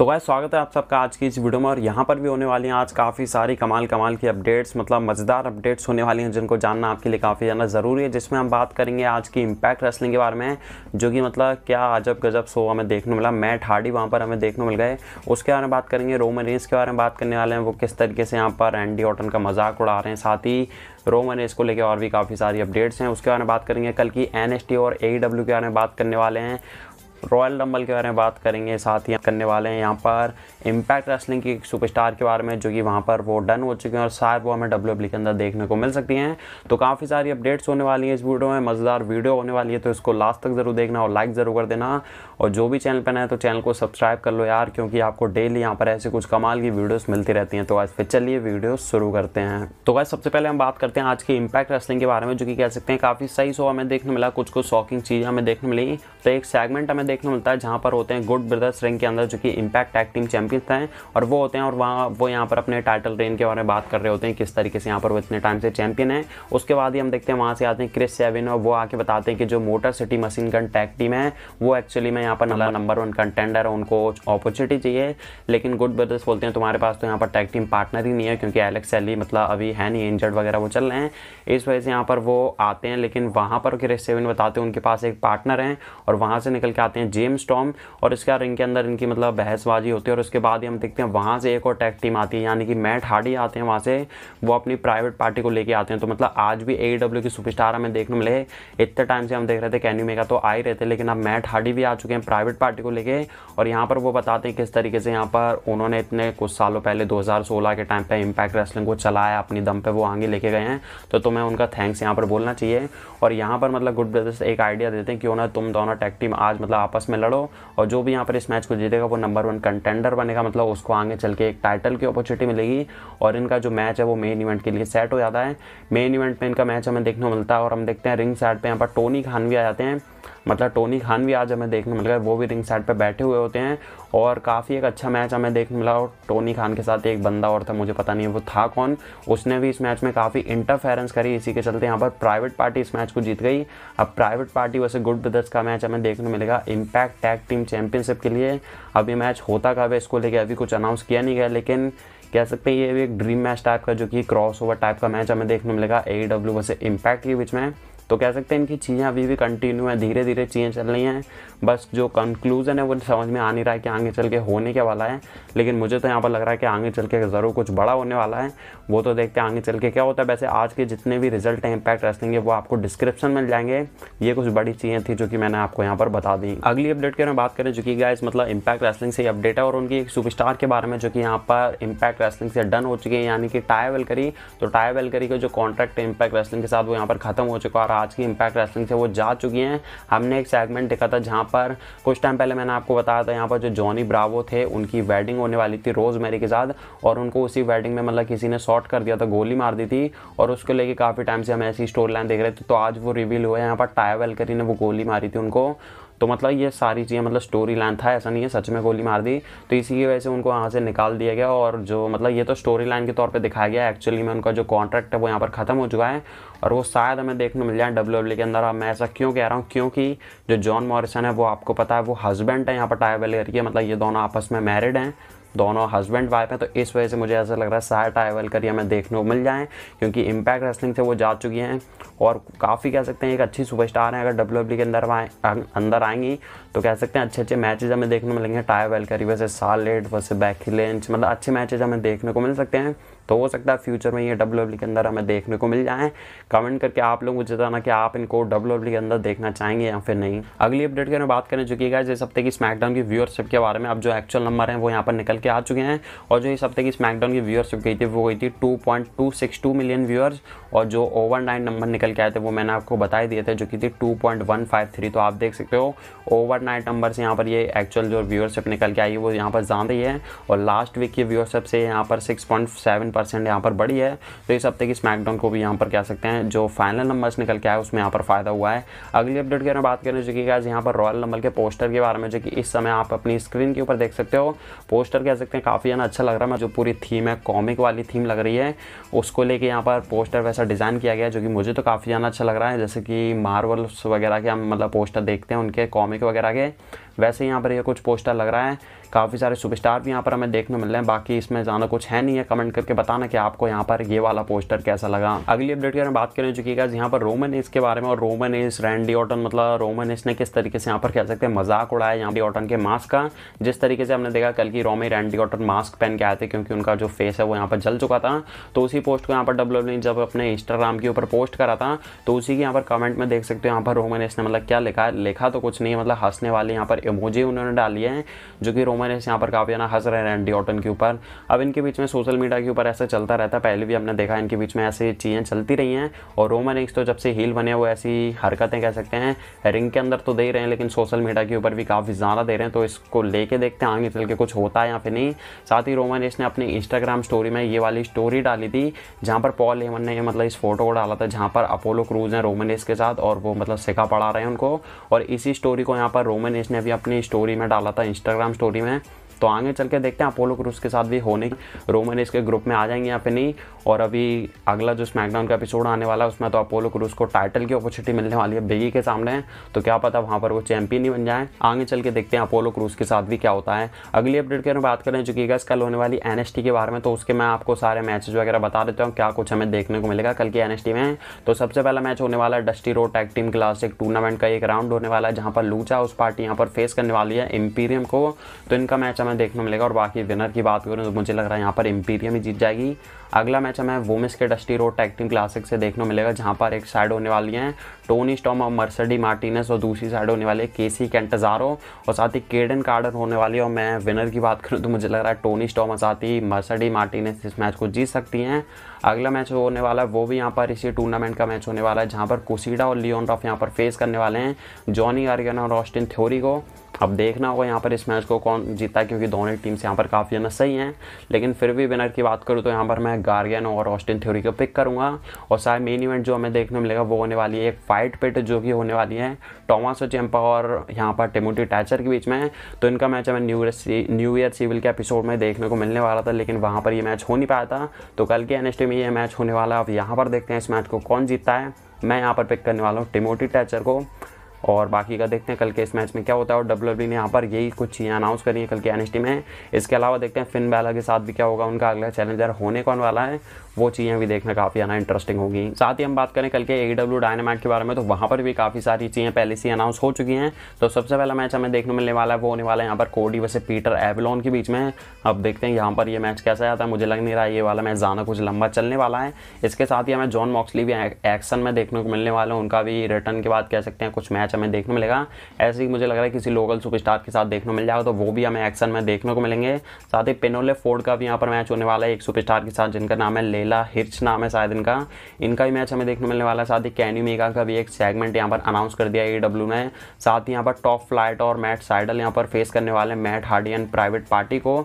तो भाई स्वागत है आप सबका आज की इस वीडियो में और यहाँ पर भी होने वाली हैं आज काफ़ी सारी कमाल कमाल की अपडेट्स मतलब मज़ेदार अपडेट्स होने वाली हैं जिनको जानना आपके लिए काफ़ी ज़्यादा ज़रूरी है जिसमें हम बात करेंगे आज की इम्पैक्ट रेसलिंग के बारे में जो कि मतलब क्या अजब गजब सो हमें देखने मिला मैट हार्डी वहाँ पर हमें देखने मिल गए उसके बारे में बात करेंगे रोमन रेंस के बारे में बात करने वाले हैं वो किस तरीके से यहाँ पर एंडी ऑटन का मजाक उड़ा रहे हैं साथ ही रोमन रेस को लेकर और भी काफ़ी सारी अपडेट्स हैं उसके बारे में बात करेंगे कल की एन और ए e के बारे में बात करने वाले हैं रॉयल रंबल के बारे में बात करेंगे साथ ही करने वाले हैं यहाँ पर इम्पैक्ट रेसलिंग की सुपरस्टार के बारे में जो कि वहाँ पर वो डन हो चुके हैं और शायद वो हमें डब्ल्यू e के अंदर देखने को मिल सकती हैं तो काफ़ी सारी अपडेट्स होने वाली हैं इस वीडियो में मज़ेदार वीडियो होने वाली है तो इसको लास्ट तक ज़रूर देखना और लाइक ज़रूर कर देना और जो भी चैनल पर नए तो चैनल को सब्सक्राइब कर लो यार क्योंकि आपको डेली यहाँ पर ऐसे कुछ कमाल की वीडियोज़ मिलती रहती हैं तो आज फिर चलिए वीडियो शुरू करते हैं तो वैसे सबसे पहले हम बात करते हैं आज की इम्पैक्ट रेसलिंग के बारे में जो कि कह सकते हैं काफ़ी सही शो हमें देखने मिला कुछ कुछ शॉकिंग चीज़ हमें देखने मिली तो एक सेगमेंट हमें देखने मिलता है जहाँ पर होते हैं गुड ब्रदर्स रिंग के अंदर जो कि इम्पैक्ट टैग टीम चैंपियंस हैं और वो होते हैं और वहाँ वो यहाँ पर अपने टाइटल रेन के बारे में बात कर रहे होते हैं किस तरीके से यहाँ पर वो इतने टाइम से चैंपियन है उसके बाद ही हम देखते हैं वहाँ से आते हैं क्रिस सेविन और वो आके बताते हैं कि जो Motor City Machine Gun tag team है वो एक्चुअली में यहाँ पर नंबर नंबर वन कंटेंडर है उनको अपॉर्चुनिटी चाहिए लेकिन गुड ब्रदर्स बोलते हैं तुम्हारे पास तो यहाँ पर टैग टीम पार्टनर ही नहीं है क्योंकि एलेक्स एली मतलब अभी है नहीं इंजर्ड वगैरह वो चल रहे हैं इस वजह से यहाँ पर वो आते हैं लेकिन वहाँ पर क्रिस सेविन बताते हैं उनके पास एक पार्टनर है और वहाँ से निकल के आते हैं हैं जेम्स टॉम और इसका रिंग के अंदर इनकी मतलब बहसबाजी होती है और उसके बाद ही हम देखते हैं वहाँ से एक और टैग टीम आती है यानी कि मैट हार्डी आते हैं वहाँ से वो अपनी प्राइवेट पार्टी को लेके आते हैं तो मतलब आज भी ए डब्ल्यू e की सुपरस्टार हमें देखने मिले इतने टाइम से हम देख रहे थे कैनी मेगा तो आ ही रहे थे लेकिन अब मैट हार्डी भी आ चुके हैं प्राइवेट पार्टी को लेके और यहाँ पर वो बताते हैं किस तरीके से यहाँ पर उन्होंने इतने कुछ सालों पहले 2016 के टाइम पर इम्पैक्ट रेसलिंग को चलाया अपनी दम पर वो आगे लेके गए हैं तो तुम्हें तो उनका थैंक्स यहाँ पर बोलना चाहिए और यहाँ पर मतलब गुड ब्रदर्स एक आइडिया देते हैं क्यों ना तुम दोनों टैग टीम आज मतलब आपस में लड़ो और जो भी यहाँ पर इस मैच को जीतेगा वो नंबर वन कंटेंडर बनेगा मतलब उसको आगे चल के एक टाइटल की अपॉर्चुनिटी मिलेगी और इनका जो मैच है वो मेन इवेंट के लिए सेट हो जाता है मेन इवेंट में इनका मैच हमें देखने को मिलता है और हम देखते हैं रिंग साइड पर यहाँ पर टोनी खान भी आ जाते हैं मतलब टोनी खान भी आज हमें देखने मिल गया वो भी रिंग साइड पर बैठे हुए होते हैं और काफ़ी एक अच्छा मैच हमें देखने मिला और टोनी खान के साथ एक बंदा और था मुझे पता नहीं है वो था कौन उसने भी इस मैच में काफ़ी इंटरफेरेंस करी इसी के चलते यहाँ पर प्राइवेट पार्टी इस मैच को जीत गई अब प्राइवेट पार्टी वैसे गुड ब्रदर्स का मैच हमें देखने मिलेगा इम्पैक्ट टैग टीम चैम्पियनशिप के लिए अब ये मैच होता कब है इसको लेकर अभी कुछ अनाउंस किया नहीं गया लेकिन कह सकते हैं ये भी एक ड्रीम मैच टाइप का जो कि क्रॉस ओवर टाइप का मैच हमें देखने मिलेगा ए डब्ल्यू e वैसे इम्पैक्ट के बीच में तो कह सकते हैं इनकी चीज़ें अभी भी कंटिन्यू है धीरे धीरे चीज़ें चल रही हैं बस जो कंक्लूज़न है वो समझ में आ नहीं रहा है कि आगे चल के होने क्या वाला है लेकिन मुझे तो यहाँ पर लग रहा है कि आगे चल के ज़रूर कुछ बड़ा होने वाला है वो तो देखते हैं आगे चल के क्या होता है वैसे आज के जितने भी रिजल्ट हैं इम्पैक्ट रेस्लिंग के वो आपको डिस्क्रिप्शन मिल जाएंगे ये कुछ बड़ी चीज़ें थी जो कि मैंने आपको यहाँ पर बता दी अगली अपडेट की बात करें जो कि गाइस मतलब इम्पैक्ट रेस्लिंग से अपडेट है और उनकी एक सुपरस्टार के बारे में जो कि यहाँ पर इम्पैक्ट रेस्लिंग से डन हो चुकी है यानी कि टाया वेलकरी तो टाया वेलकरी का जो कॉन्ट्रैक्ट है इम्पैक्ट रेस्लिंग के साथ वो यहाँ पर खत्म हो चुका है आज की इम्पैक्ट रेसलिंग से वो जा चुकी हैं हमने एक सेगमेंट देखा था जहाँ पर कुछ टाइम पहले मैंने आपको बताया था यहाँ पर जो जॉनी ब्रावो थे उनकी वेडिंग होने वाली थी रोज़ मैरी के साथ और उनको उसी वेडिंग में मतलब किसी ने शॉर्ट कर दिया था गोली मार दी थी और उसको लेके काफ़ी टाइम से हम ऐसी स्टोरी लाइन देख रहे थे तो आज वो रिवील है यहाँ पर टाया वेलकरी ने वो गोली मारी थी उनको तो मतलब ये सारी चीज़ें मतलब स्टोरी लाइन था ऐसा नहीं है सच में गोली मार दी तो इसी की वजह से उनको वहाँ से निकाल दिया गया और जो मतलब ये तो स्टोरी लाइन के तौर पर दिखाया गया एक्चुअली में उनका जो कॉन्ट्रैक्ट है वो यहाँ पर ख़त्म हो चुका है और वो शायद हमें देखने मिल जाए डब्ल्यू डब्ल्यू e के अंदर अब मैं ऐसा क्यों कह रहा हूँ क्योंकि जो जॉन मॉरिसन है वो आपको पता है वो हस्बैंड है यहाँ पर टाइवेलर के मतलब ये दोनों आपस में मैरिड हैं दोनों हस्बैंड वाइफ हैं तो इस वजह से मुझे ऐसा लग रहा है शायद टाइवल करिए हमें देखने को मिल जाएँ क्योंकि इम्पैक्ट रेसलिंग से वो जा चुकी हैं और काफ़ी कह सकते हैं एक अच्छी सुपरस्टार हैं अगर डब्ल्यू के अंदर आए अंदर आएंगी तो कह सकते हैं अच्छे अच्छे मैचेज हमें देखने में मिलेंगे टायर वेलकरी वैसे सालेट वैसे बैकिलेंच मतलब अच्छे मैचेज हमें देखने को मिल सकते हैं तो हो सकता है फ्यूचर में ये डब्ल्यू के अंदर हमें देखने को मिल जाए कमेंट करके आप लोग मुझे बताना कि आप इनको डब्ल्यू के अंदर देखना चाहेंगे या फिर नहीं अगली अपडेट की बात करने चुकी है इस हफ्ते की स्मैकडाउन की व्यूअरशिप के बारे में अब जो एक्चुअल नंबर है वो यहाँ पर निकल के आ चुके हैं और जो इस हफ्ते की स्मैकडाउन की व्यूअरशिप गई थी वो गई थी टू मिलियन व्यूअर्स और जो ओवर नाइन नंबर निकल के आए थे वो मैंने आपको बताई दिए थे जो कि थी टू तो आप देख सकते हो ओवर थर्ड नाइट नंबर से यहाँ पर ये एक्चुअल जो व्यूअरशिप निकल के आई है वो यहाँ पर ज़्यादा ही है और लास्ट वीक की व्यूअरशिप से यहाँ पर 6.7 परसेंट यहाँ पर बढ़ी है तो इस हफ्ते की स्मैकडाउन को भी यहाँ पर कह सकते हैं जो फाइनल नंबर्स निकल के आए उसमें यहाँ पर फ़ायदा हुआ है अगली अपडेट की अगर बात करें जो कि यहाँ पर रॉयल नंबर के पोस्टर के बारे में जो कि इस समय आप अपनी स्क्रीन के ऊपर देख सकते हो पोस्टर कह सकते हैं काफ़ी ज़्यादा अच्छा लग रहा है जो पूरी थीम है कॉमिक वाली थीम लग रही है उसको लेके यहाँ पर पोस्टर वैसा डिज़ाइन किया गया जो कि मुझे तो काफ़ी ज़्यादा अच्छा लग रहा है जैसे कि मार्वल्स वगैरह के हम मतलब पोस्टर देखते हैं उनके कॉमिक वगैरह लगे वैसे यहाँ पर ये कुछ पोस्टर लग रहा है काफ़ी सारे सुपरस्टार भी यहाँ पर हमें देखने मिल रहे हैं बाकी इसमें ज़्यादा कुछ है नहीं है कमेंट करके बताना कि आपको यहाँ पर ये वाला पोस्टर कैसा लगा अगली अपडेट की बात करें चुकी है यहाँ पर रोमन इसके बारे में और रोमन इस रैंडी ऑटन मतलब रोमन इसने किस तरीके से यहाँ पर कह सकते हैं मजाक उड़ाया यहाँ पर ऑटन के मास्क का जिस तरीके से हमने देखा कल की रोमे रैंडी ऑटन मास्क पहन के आए थे क्योंकि उनका जो फेस है वो यहाँ पर जल चुका था तो उसी पोस्ट को यहाँ पर डब्ल्यू ने e जब अपने इंस्टाग्राम के ऊपर पोस्ट करा था तो उसी के यहाँ पर कमेंट में देख सकते हो यहाँ पर रोमन इसने मतलब क्या लिखा है लिखा तो कुछ नहीं है मतलब हंसने वाले यहाँ पर इमोजी उन्होंने डाली है जो कि रोमन ह्यूमन यहाँ पर काफ़ी ज़्यादा हंस रहे हैं एंडी ऑटन के ऊपर अब इनके बीच में सोशल मीडिया के ऊपर ऐसा चलता रहता है पहले भी हमने देखा इनके बीच में ऐसी चीज़ें चलती रही हैं और रोमन एक्स तो जब से हील बने हुए ऐसी हरकतें कह सकते हैं रिंग के अंदर तो दे रहे हैं लेकिन सोशल मीडिया के ऊपर भी काफ़ी ज़्यादा दे रहे हैं तो इसको लेके देखते हैं आगे चल के कुछ होता है या फिर नहीं साथ ही रोमन एक्स ने अपनी इंस्टाग्राम स्टोरी में ये वाली स्टोरी डाली थी जहाँ पर पॉल हेमन ने मतलब इस फोटो को डाला था जहाँ पर अपोलो क्रूज हैं रोमन रेस के साथ और वो मतलब सिखा पढ़ा रहे हैं उनको और इसी स्टोरी को यहाँ पर रोमन रेस ने भी अपनी स्टोरी में डाला था इंस्टाग्राम स्टोरी में ね。तो आगे चल के देखते हैं अपोलो क्रूज के साथ भी होने की रोमन इसके ग्रुप में आ जाएंगे या फिर नहीं और अभी अगला जो स्मैकडाउन का एपिसोड आने वाला है उसमें तो अपोलो क्रूज को टाइटल की अपॉर्चुनिटी मिलने वाली है बेगी के सामने तो क्या पता वहाँ पर वो चैंपियन ही बन जाए आगे चल के देखते हैं अपोलो क्रूज के साथ भी क्या होता है अगली अपडेट की बात करें जो कि गैस कल होने वाली एन के बारे में तो उसके मैं आपको सारे मैचेज वगैरह बता देता हूँ क्या कुछ हमें देखने को मिलेगा कल की एन में तो सबसे पहला मैच होने वाला है Dusty Rhodes tag team classic tournament का एक राउंड होने वाला है जहाँ पर लूचा उस पार्टी यहाँ पर फेस करने वाली है एम्पीरियम को तो इनका मैच हमें हमें देखने मिलेगा और बाकी विनर की बात करें तो मुझे लग रहा है यहाँ पर इम्पीरियम ही जीत जाएगी अगला मैच हमें वोमेस के डस्टी रोड टैक्टिंग क्लासिक से देखने मिलेगा जहाँ पर एक साइड होने वाली है टोनी स्टॉम और मर्सडी मार्टिनस और दूसरी साइड होने वाली है केसी कैंटजारो और साथ ही केडन कार्डर होने वाली है और मैं विनर की बात करूँ तो मुझे लग रहा है टोनी स्टॉम और साथ ही मर्सडी मार्टिनस इस मैच को जीत सकती हैं अगला मैच होने वाला है वो भी यहाँ पर इसी टूर्नामेंट का मैच होने वाला है जहाँ पर कुसीडा और लियोन रॉफ यहाँ पर फेस करने वाले हैं जॉनी आर्गन और ऑस्टिन थ्योरी को अब देखना होगा यहाँ पर इस मैच को कौन जीता क्योंकि दोनों टीम्स यहाँ पर काफ़ी ज़्यादा सही हैं लेकिन फिर भी विनर की बात करूँ तो यहाँ पर मैं गार्गियन और ऑस्टिन थ्योरी को पिक करूँगा और शायद मेन इवेंट जो हमें देखने मिलेगा वो होने वाली है एक फाइट पिट जो कि होने वाली है टोमासो चैम्पा और यहाँ पर टिमोटी टैचर के बीच में तो इनका मैच हमें New Year New Year's Evil के एपिसोड में देखने को मिलने वाला था लेकिन वहाँ पर ये मैच हो नहीं पाया था तो कल के एन में ये मैच होने वाला है अब यहाँ पर देखते हैं इस मैच को कौन जीतता है मैं यहाँ पर पिक करने वाला हूँ टिमोटी टैचर को और बाकी का देखते हैं कल के इस मैच में क्या होता है और डब्ल्यू e ने यहाँ पर यही कुछ चीज़ें अनाउंस करी है कल के एन में इसके अलावा देखते हैं फिन बैला के साथ भी क्या होगा उनका अगला चैलेंजर होने कौन वाला है वो चीज़ें भी देखना काफ़ी आना इंटरेस्टिंग होगी साथ ही हम बात करें कल के ए डब्ल्यू डायनामाइट के बारे में तो वहाँ पर भी काफ़ी सारी चीज़ें पहले से अनाउंस हो चुकी हैं तो सबसे पहला मैच हमें देखने मिलने वाला है वो होने वाला है यहाँ पर कोडी वैसे पीटर एवलॉन के बीच में अब देखते हैं यहाँ पर ये मैच कैसा आता है मुझे लग नहीं रहा है ये वाला मैच ज़्यादा कुछ लंबा चलने वाला है इसके साथ ही हमें जॉन मॉक्सली भी एक्शन में देखने को मिलने वाला है उनका भी रिटर्न के बाद कह सकते हैं कुछ मैच हमें देखने मिलेगा ऐसे ही मुझे लग रहा है किसी लोकल सुपरस्टार के साथ देखने मिल जाएगा तो वो भी हमें एक्शन में देखने को मिलेंगे साथ ही पेनोले फोर्ड का भी यहाँ पर मैच होने वाला है एक सुपरस्टार के साथ जिनका नाम है लेला हिर्च नाम है शायद इनका इनका भी मैच हमें देखने मिलने वाला है साथ ही कैनी मेगा का भी एक सेगमेंट यहाँ पर अनाउंस कर दिया ए e ने साथ ही यहाँ पर टॉप फ्लाइट और मैट साइडल यहाँ पर फेस करने वाले मैट हार्डियन प्राइवेट पार्टी को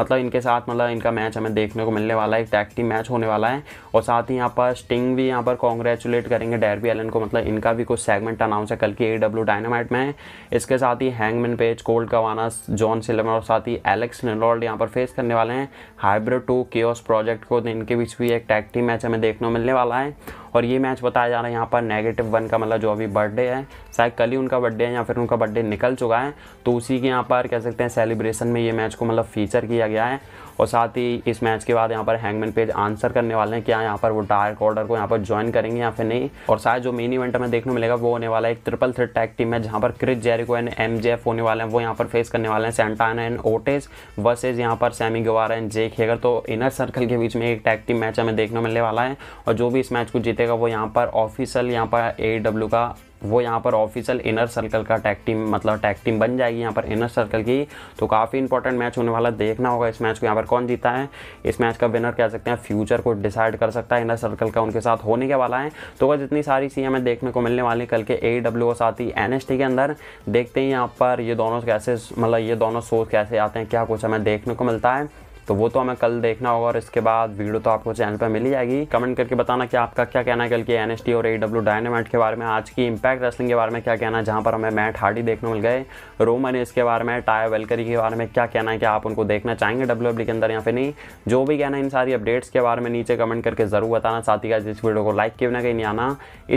मतलब इनके साथ मतलब इनका मैच हमें देखने को मिलने वाला है एक टैग टीम मैच होने वाला है और साथ ही यहाँ पर स्टिंग भी यहाँ पर कॉन्ग्रेचुलेट करेंगे डैरबी एलन को मतलब इनका भी कुछ सेगमेंट अनाउंस है कल की ए डब्ल्यू डायनामाइट में इसके साथ ही Hangman Page Colt Cabana John सिलेमर और साथ ही एलेक्स रेनॉल्ड यहाँ पर फेस करने वाले हैं हाइब्रिड टू केओस प्रोजेक्ट को इनके बीच भी एक टैग टीम मैच हमें देखने को मिलने वाला है और ये मैच बताया जा रहा है यहाँ पर नेगेटिव वन का मतलब जो अभी बर्थडे है शायद कल ही उनका बर्थडे है या फिर उनका बर्थडे निकल चुका है तो उसी के यहाँ पर कह सकते हैं सेलिब्रेशन में ये मैच को मतलब फीचर किया गया है और साथ ही इस मैच के बाद यहाँ पर हैंगमैन पेज आंसर करने वाले हैं क्या हाँ, यहाँ पर वो डार्क ऑर्डर को यहाँ पर ज्वाइन करेंगे या फिर नहीं और शायद जो मेन इवेंट हमें देखने मिलेगा वो होने वाला है एक ट्रिपल थ्रेड टैग टीम है जहाँ पर क्रिस जेरिको एंड एम होने वाले हैं वो यहाँ पर फेस करने वाले हैं सेंटाना एंड ओटेज वर्सेज यहाँ पर सैमी गवार एंड जेक हेगर तो इनर सर्कल के बीच में एक टैग टीम मैच हमें देखने मिलने वाला है और जो भी इस मैच को जीतेगा वो यहाँ पर ऑफिसल यहाँ पर ए का वो यहाँ पर ऑफिशियल इनर सर्कल का टैग टीम मतलब टैग टीम बन जाएगी यहाँ पर इनर सर्कल की तो काफ़ी इंपॉर्टेंट मैच होने वाला देखना होगा इस मैच को यहाँ पर कौन जीता है इस मैच का विनर कह सकते हैं फ्यूचर को डिसाइड कर सकता है इनर सर्कल का उनके साथ होने के वाला है तो वह जितनी सारी सी हमें देखने को मिलने वाली कल के ए डब्ल्यू ओ साथ ही एन के अंदर देखते हैं यहाँ पर ये दोनों कैसे मतलब ये दोनों सोच कैसे आते हैं क्या कुछ हमें देखने को मिलता है तो वो तो हमें कल देखना होगा और इसके बाद वीडियो तो आपको चैनल पर मिल जाएगी कमेंट करके बताना कि आपका क्या कहना है कल की एन और ए डब्ल्यू के बारे में आज की इम्पैक्ट रेसलिंग के बारे में क्या कहना है जहाँ पर हमें मैट हार्डी देखने मिल गए रोमन इसके बारे में टाया वेलकरी के बारे में क्या कहना है कि आप उनको देखना चाहेंगे डब्ल्यू e के अंदर या फिर नहीं जो भी कहना है इन सारी अपडेट्स के बारे में नीचे कमेंट करके ज़रूर बताना साथ ही इस वीडियो को लाइक क्यों ना कहीं आना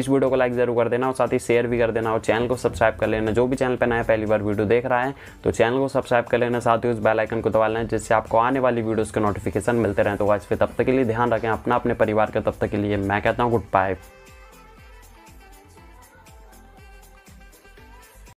इस वीडियो को लाइक ज़रूर कर देना और साथ ही शेयर भी कर देना और चैनल को सब्सक्राइब कर लेना जो भी चैनल पर नया पहली बार वीडियो देख रहा है तो चैनल को सब्सक्राइब कर लेना साथ ही उस बेलाइकन को दबा लेना जिससे आपको आने वाली वीडियोस के नोटिफिकेशन मिलते रहें तो वाइस फिर तब तक के लिए ध्यान रखें अपना अपने परिवार का तब तक के लिए मैं कहता हूँ गुड बाय